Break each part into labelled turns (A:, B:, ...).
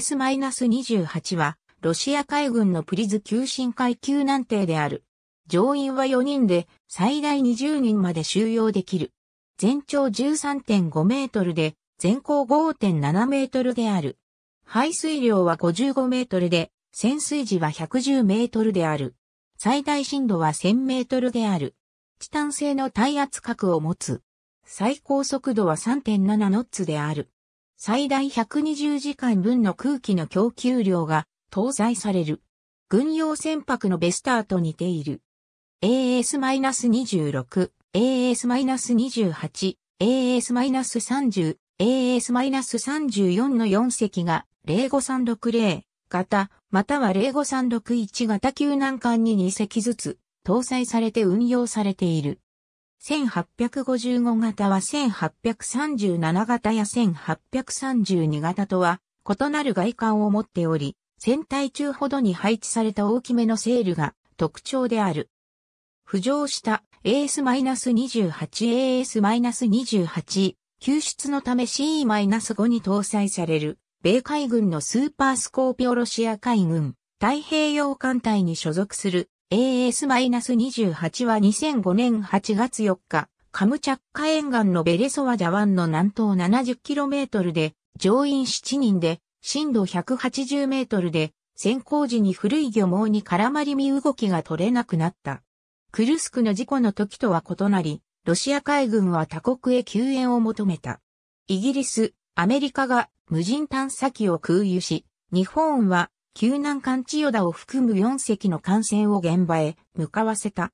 A: S-28 は、ロシア海軍のプリズ急進海級難艇である。乗員は4人で、最大20人まで収容できる。全長13.5メートルで、全高5.7メートルである。排水量は55メートルで、潜水時は110メートルである。最大深度は1000メートルである。チタン製の耐圧核を持つ。最高速度は3.7ノッツである。最大120時間分の空気の供給量が搭載される。軍用船舶のベスターと似ている。AS-26、AS-28、AS-30、AS-34 の4隻が05360型、または05361型救難艦に2隻ずつ搭載されて運用されている。1855型は1837型や1832型とは異なる外観を持っており、船体中ほどに配置された大きめのセールが特徴である。浮上した AS-28、AS-28、救出のため CE-5 に搭載される、米海軍のスーパースコーピオロシア海軍、太平洋艦隊に所属する AS-28 は2005年8月4日、カムチャッカ沿岸のベレソワジャンの南東 70km で、乗員7人で、深度 180m で、先行時に古い漁網に絡まり身動きが取れなくなった。クルスクの事故の時とは異なり、ロシア海軍は他国へ救援を求めた。イギリス、アメリカが無人探査機を空輸し、日本は救難艦千代田を含む4隻の艦船を現場へ向かわせた。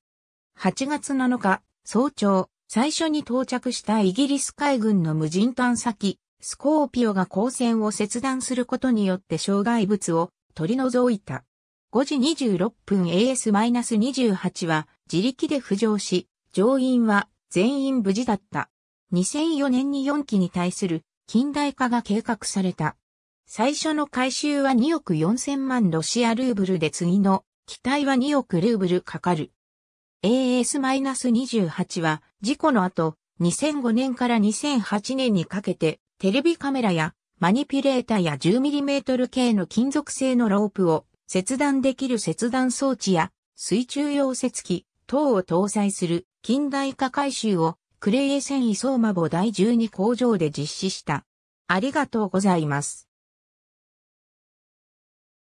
A: 8月7日、早朝、最初に到着したイギリス海軍の無人探査機、スコーピオが光線を切断することによって障害物を取り除いた。5時26分 AS-28 は自力で浮上し、乗員は全員無事だった。2004年に4機に対する近代化が計画された。最初の回収は2億4000万ロシアルーブルで次の機体は2億ルーブルかかる。AS-28 は事故の後2005年から2008年にかけてテレビカメラやマニピュレーターや 10mm 系の金属製のロープを切断できる切断装置や水中溶接機等を搭載する近代化回収をクレイエ繊維相馬母第12工場で実施した。ありがとうございます。